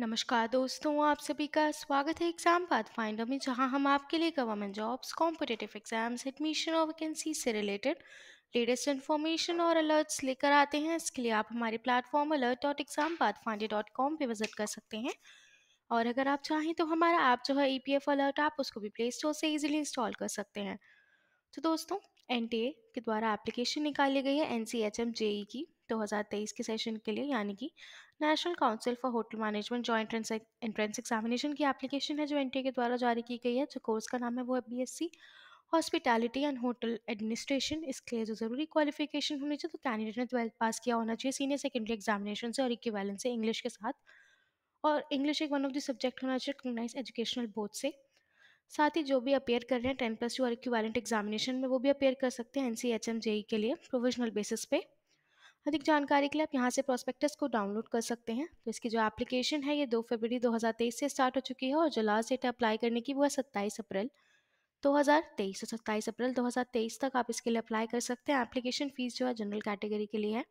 नमस्कार दोस्तों आप सभी का स्वागत है एग्जाम पाथ फाइंडर में जहां हम आपके लिए government jobs competitive exams admission और वैकेंसी से रिलेटेड लेटेस्ट इन्फॉर्मेशन और अलर्ट्स लेकर आते हैं इसके लिए आप हमारे platform alert dot exam path finder dot com पर विजिट कर सकते हैं और अगर आप चाहें तो हमारा ऐप जो है ई पी एफ अलर्ट आप उसको भी प्ले स्टोर से ईजिली इंस्टॉल कर सकते हैं तो दोस्तों एन टी ए के द्वारा एप्लीकेशन निकाली गई है N C H M J E की 2023 के सेशन के लिए यानी कि National Council for Hotel Management Joint Entrance Examination की एप्लीकेशन है जो एन के द्वारा जारी की गई है जो कोर्स का नाम है वो है B S hospitality and hotel administration इसके लिए जो ज़रूरी क्वालिफिकेशन होनी चाहिए तो कैंडिडेट ने ट्वेल्थ पास किया होना चाहिए सीनियर सेकेंडरी एग्जामिनेशन से और इक्वलेंस से इंग्लिश के साथ और इंग्लिश एक वन ऑफ द सब्जेक्ट होना चाहिए रिकोगनाइज एजुकेशनल बोर्ड से साथ ही जो भी अपेयर कर रहे हैं टेन प्लस टू और इक्विवेलेंट एग्जामिनेशन में वो भी अपेयर कर सकते हैं N C H M JE के लिए प्रोविजनल बेसिस पे अधिक जानकारी के लिए आप यहाँ से प्रोस्पेक्टस को डाउनलोड कर सकते हैं तो इसकी जो एप्लीकेशन है ये 2 फरवरी 2023 से स्टार्ट हो चुकी है और जो लास्ट डेट अप्लाई करने की वो है सत्ताईस अप्रैल 2023 से तो सत्ताईस अप्रैल 2023 तक आप इसके लिए अप्लाई कर सकते हैं एप्लीकेशन फ़ीस जो है जनरल कैटेगरी के लिए है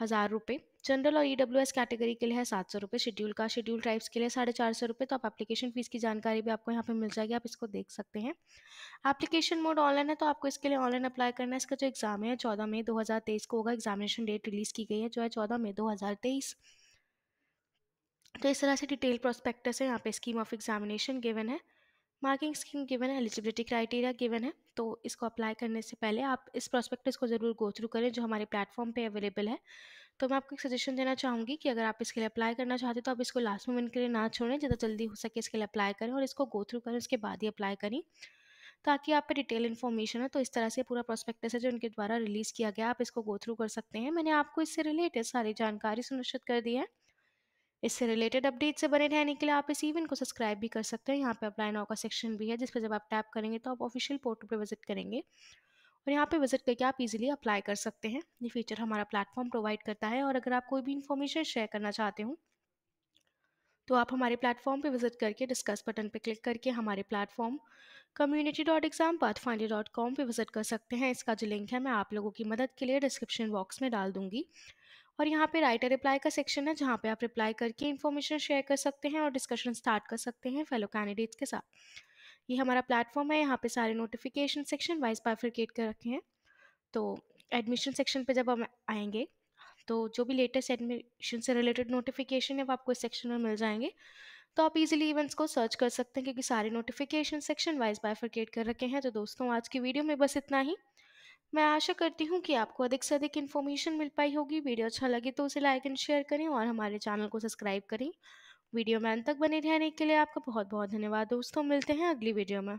हज़ार रुपये जनरल और डब्ल्यू एस कैटेगरी के लिए है सात सौ रुपये शेड्यूल का शेड्यूल ट्राइब्स के लिए साढ़े चार सौ रुपये तो आप एप्लीकेशन फीस की जानकारी भी आपको यहाँ पे मिल जाएगी आप इसको देख सकते हैं एप्लीकेशन मोड ऑनलाइन है तो आपको इसके लिए ऑनलाइन अप्लाई करना है इसका जो एग्जाम है चौदह मई दो हज़ार तेईस को होगा एग्जामिनेशन डेट रिलीज़ की गई है जो है चौदह मई दो हज़ार तेईस तो इस तरह से डिटेल प्रोस्पेक्टस है यहाँ पे स्कीम ऑफ एग्जामिनेशन गिवन है मार्किंग स्कीम गिवन है एलिजिबिलिटी क्राइटेरिया गिवन है तो इसको अप्लाई करने से पहले आप इस प्रोस्पेक्टस को ज़रूर गो थ्रू करें जो हमारे प्लेटफॉर्म पे अवेलेबल है तो मैं आपको एक सजेशन देना चाहूँगी कि अगर आप इसके लिए अप्लाई करना चाहते हो तो आप इसको लास्ट मोमेंट के लिए ना छोड़ें जितना जल्दी हो सके इसके लिए अप्लाई करें और इसको गो थ्रू करें उसके बाद ही अप्लाई करें ताकि आप पे डिटेल इन्फॉर्मेशन है तो इस तरह से पूरा प्रोस्पेक्टस है जो उनके द्वारा रिलीज़ किया गया आप इसको गो थ्रू कर सकते हैं मैंने आपको इससे रिलेटेड सारी जानकारी सुनिश्चित कर दी है इससे रिलेटेड अपडेट से बने रहने के लिए आप इस इवेंट को सब्सक्राइब भी कर सकते हैं यहाँ पे अप्लाई नाउ का सेक्शन भी है जिस पर जब आप टैप करेंगे तो आप ऑफिशियल पोर्टल पर विजिट करेंगे और यहाँ पे विजिट करके आप इजीली अप्लाई कर सकते हैं ये फीचर हमारा प्लेटफॉर्म प्रोवाइड करता है और अगर आप कोई भी इन्फॉर्मेशन शेयर करना चाहते हो तो आप हमारे प्लेटफॉर्म पे विजिट करके डिस्कस बटन पे क्लिक करके हमारे platform community dot exam path finder dot com पर विजिट कर सकते हैं इसका जो लिंक है मैं आप लोगों की मदद के लिए डिस्क्रिप्शन बॉक्स में डाल दूँगी और यहाँ पे राइटर रिप्लाई का सेक्शन है जहाँ पे आप रिप्लाई करके इन्फॉर्मेशन शेयर कर सकते हैं और डिस्कशन स्टार्ट कर सकते हैं फेलो कैंडिडेट्स के साथ ये हमारा प्लेटफॉर्म है यहाँ पे सारे नोटिफिकेशन सेक्शन वाइज क्रिएट कर रखे हैं तो एडमिशन सेक्शन पे जब हम आएंगे तो जो भी लेटेस्ट एडमिशन से रिलेटेड नोटिफिकेशन है वो आपको इस सेक्शन में मिल जाएंगे तो आप इजीली इवेंट्स को सर्च कर सकते हैं क्योंकि सारे नोटिफिकेशन सेक्शन वाइज क्रिएट कर रखे हैं तो दोस्तों आज की वीडियो में बस इतना ही मैं आशा करती हूँ कि आपको अधिक से अधिक इन्फॉर्मेशन मिल पाई होगी वीडियो अच्छा लगे तो उसे लाइक एंड शेयर करें और हमारे चैनल को सब्सक्राइब करें वीडियो में अंत तक बने रहने के लिए आपका बहुत बहुत धन्यवाद दोस्तों मिलते हैं अगली वीडियो में